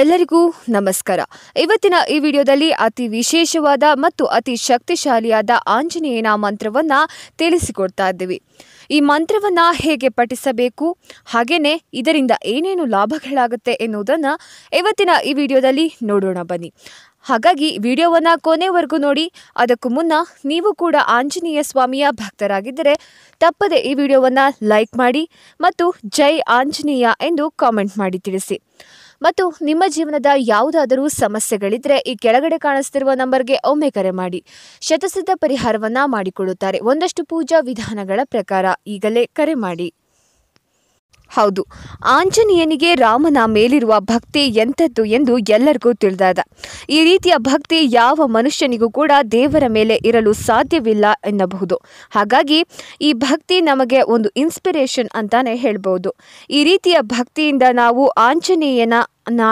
ಎಲ್ಲರಿಗೂ ನಮಸ್ಕಾರ ಇವತ್ತಿನ ಈ ವಿಡಿಯೋದಲ್ಲಿ ಅತಿ ವಿಶೇಷವಾದ ಮತ್ತು ಅತಿ ಶಕ್ತಿಶಾಲಿಯಾದ ಆಂಜನೇಯನ ಮಂತ್ರವನ್ನು ತಿಳಿಸಿಕೊಡ್ತಾ ಇದ್ದೀವಿ ಈ ಮಂತ್ರವನ್ನು ಹೇಗೆ ಪಠಿಸಬೇಕು ಹಾಗೆಯೇ ಇದರಿಂದ ಏನೇನು ಲಾಭಗಳಾಗುತ್ತೆ ಎನ್ನುವುದನ್ನು ಇವತ್ತಿನ ಈ ವಿಡಿಯೋದಲ್ಲಿ ನೋಡೋಣ ಬನ್ನಿ ಹಾಗಾಗಿ ವಿಡಿಯೋವನ್ನು ಕೊನೆವರೆಗೂ ನೋಡಿ ಅದಕ್ಕೂ ಮುನ್ನ ನೀವು ಕೂಡ ಆಂಜನೇಯ ಸ್ವಾಮಿಯ ಭಕ್ತರಾಗಿದ್ದರೆ ತಪ್ಪದೆ ಈ ವಿಡಿಯೋವನ್ನು ಲೈಕ್ ಮಾಡಿ ಮತ್ತು ಜೈ ಆಂಜನೇಯ ಎಂದು ಕಾಮೆಂಟ್ ಮಾಡಿ ತಿಳಿಸಿ ಮತ್ತು ನಿಮ್ಮ ಜೀವನದ ಯಾವುದಾದರೂ ಸಮಸ್ಯೆಗಳಿದ್ರೆ ಈ ಕೆಳಗಡೆ ಕಾಣಿಸ್ತಿರುವ ನಂಬರ್ಗೆ ಒಮ್ಮೆ ಕರೆ ಮಾಡಿ ಶತಸಿದ್ಧ ಪರಿಹಾರವನ್ನ ಮಾಡಿಕೊಳ್ಳುತ್ತಾರೆ ಒಂದಷ್ಟು ಪೂಜಾ ವಿಧಾನಗಳ ಪ್ರಕಾರ ಈಗಲೇ ಕರೆ ಮಾಡಿ ಹೌದು ಆಂಜನೇಯನಿಗೆ ರಾಮನ ಮೇಲಿರುವ ಭಕ್ತಿ ಎಂಥದ್ದು ಎಂದು ಎಲ್ಲರಿಗೂ ತಿಳಿದಾದ ಈ ರೀತಿಯ ಭಕ್ತಿ ಯಾವ ಮನುಷ್ಯನಿಗೂ ಕೂಡ ದೇವರ ಮೇಲೆ ಇರಲು ಸಾಧ್ಯವಿಲ್ಲ ಎನ್ನಬಹುದು ಹಾಗಾಗಿ ಈ ಭಕ್ತಿ ನಮಗೆ ಒಂದು ಇನ್ಸ್ಪಿರೇಷನ್ ಅಂತಾನೆ ಹೇಳ್ಬೋದು ಈ ರೀತಿಯ ಭಕ್ತಿಯಿಂದ ನಾವು ಆಂಜನೇಯನ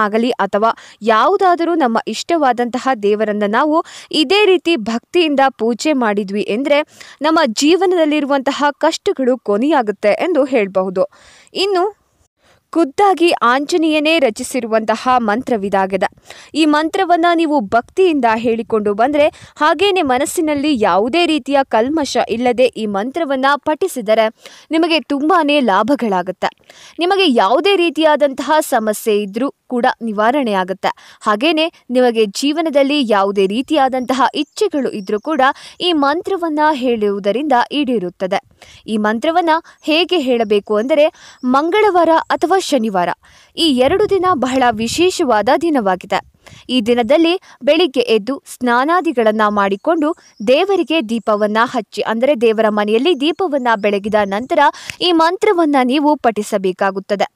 ಆಗಲಿ ಅಥವಾ ಯಾವುದಾದರೂ ನಮ್ಮ ಇಷ್ಟವಾದಂತಹ ದೇವರನ್ನು ನಾವು ಇದೇ ರೀತಿ ಭಕ್ತಿಯಿಂದ ಪೂಜೆ ಮಾಡಿದ್ವಿ ಎಂದರೆ ನಮ್ಮ ಜೀವನದಲ್ಲಿರುವಂತಹ ಕಷ್ಟಗಳು ಕೊನೆಯಾಗುತ್ತೆ ಎಂದು ಹೇಳಬಹುದು ಇನ್ನು ಖುದ್ದಾಗಿ ಆಂಜನೇಯನೇ ರಚಿಸಿರುವಂತಹ ಮಂತ್ರವಿದಾಗದ ಈ ಮಂತ್ರವನ್ನು ನೀವು ಭಕ್ತಿಯಿಂದ ಹೇಳಿಕೊಂಡು ಬಂದರೆ ಹಾಗೇನೆ ಮನಸ್ಸಿನಲ್ಲಿ ಯಾವುದೇ ರೀತಿಯ ಕಲ್ಮಶ ಇಲ್ಲದೆ ಈ ಮಂತ್ರವನ್ನು ಪಠಿಸಿದರೆ ನಿಮಗೆ ತುಂಬಾ ಲಾಭಗಳಾಗುತ್ತೆ ನಿಮಗೆ ಯಾವುದೇ ರೀತಿಯಾದಂತಹ ಸಮಸ್ಯೆ ಇದ್ದರೂ ಕೂಡ ನಿವಾರಣೆ ಆಗುತ್ತೆ ಹಾಗೇನೆ ನಿಮಗೆ ಜೀವನದಲ್ಲಿ ಯಾವುದೇ ರೀತಿಯಾದಂತಹ ಇಚ್ಛೆಗಳು ಇದ್ದರೂ ಕೂಡ ಈ ಮಂತ್ರವನ್ನು ಹೇಳುವುದರಿಂದ ಈಡೇರುತ್ತದೆ ಈ ಮಂತ್ರವನ್ನು ಹೇಗೆ ಹೇಳಬೇಕು ಅಂದರೆ ಮಂಗಳವಾರ ಅಥವಾ ಶನಿವಾರ ಈ ಎರಡು ದಿನ ಬಹಳ ವಿಶೇಷವಾದ ದಿನವಾಗಿದೆ ಈ ದಿನದಲ್ಲಿ ಬೆಳಿಗ್ಗೆ ಎದ್ದು ಸ್ನಾನಾದಿಗಳನ್ನು ಮಾಡಿಕೊಂಡು ದೇವರಿಗೆ ದೀಪವನ್ನ ಹಚ್ಚಿ ಅಂದರೆ ದೇವರ ಮನೆಯಲ್ಲಿ ದೀಪವನ್ನ ಬೆಳಗಿದ ನಂತರ ಈ ಮಂತ್ರವನ್ನ ನೀವು ಪಠಿಸಬೇಕಾಗುತ್ತದೆ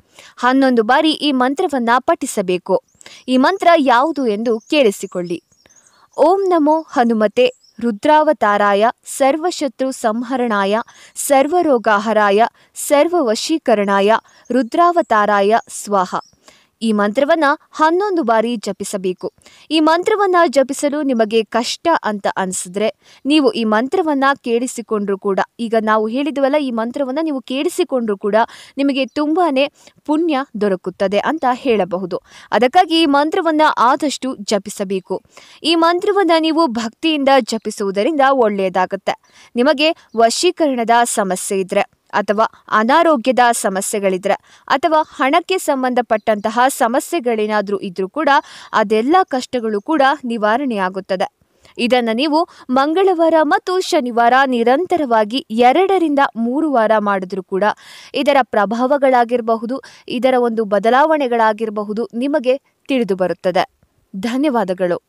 ಹನ್ನೊಂದು ಬಾರಿ ಈ ಮಂತ್ರವನ್ನ ಪಠಿಸಬೇಕು ಈ ಮಂತ್ರ ಯಾವುದು ಎಂದು ಕೇಳಿಸಿಕೊಳ್ಳಿ ಓಂ ನಮೋ ಹನುಮತೆ ರುದ್ರಾವತಾರಾಯ ಸರ್ವಶತ್ರು ಸಂಹರಣಾಯ ಸರ್ವರೋಗಾಹರಾಯ ಸರ್ವವಶೀಕರಣಾಯ ರುದ್ರಾವತಾರಾಯ ಸ್ವಾಹ ಈ ಮಂತ್ರವನ್ನ ಹನ್ನೊಂದು ಬಾರಿ ಜಪಿಸಬೇಕು ಈ ಮಂತ್ರವನ್ನ ಜಪಿಸಲು ನಿಮಗೆ ಕಷ್ಟ ಅಂತ ಅನಿಸಿದ್ರೆ ನೀವು ಈ ಮಂತ್ರವನ್ನ ಕೇಳಿಸಿಕೊಂಡ್ರೂ ಕೂಡ ಈಗ ನಾವು ಹೇಳಿದವಲ್ಲ ಈ ಮಂತ್ರವನ್ನ ನೀವು ಕೇಳಿಸಿಕೊಂಡ್ರೂ ಕೂಡ ನಿಮಗೆ ತುಂಬಾನೇ ಪುಣ್ಯ ದೊರಕುತ್ತದೆ ಅಂತ ಹೇಳಬಹುದು ಅದಕ್ಕಾಗಿ ಈ ಮಂತ್ರವನ್ನ ಆದಷ್ಟು ಜಪಿಸಬೇಕು ಈ ಮಂತ್ರವನ್ನ ನೀವು ಭಕ್ತಿಯಿಂದ ಜಪಿಸುವುದರಿಂದ ಒಳ್ಳೆಯದಾಗುತ್ತೆ ನಿಮಗೆ ವಶೀಕರಣದ ಸಮಸ್ಯೆ ಇದ್ರೆ ಅಥವಾ ಅನಾರೋಗ್ಯದ ಸಮಸ್ಯೆಗಳಿದ್ರೆ ಅಥವಾ ಹಣಕ್ಕೆ ಸಂಬಂಧಪಟ್ಟಂತಹ ಸಮಸ್ಯೆಗಳೇನಾದರೂ ಇದ್ದರೂ ಕೂಡ ಅದೆಲ್ಲ ಕಷ್ಟಗಳು ಕೂಡ ನಿವಾರಣೆಯಾಗುತ್ತದೆ ಇದನ್ನು ನೀವು ಮಂಗಳವಾರ ಮತ್ತು ಶನಿವಾರ ನಿರಂತರವಾಗಿ ಎರಡರಿಂದ ಮೂರು ವಾರ ಮಾಡಿದ್ರೂ ಕೂಡ ಇದರ ಪ್ರಭಾವಗಳಾಗಿರಬಹುದು ಇದರ ಒಂದು ಬದಲಾವಣೆಗಳಾಗಿರಬಹುದು ನಿಮಗೆ ತಿಳಿದು ಬರುತ್ತದೆ ಧನ್ಯವಾದಗಳು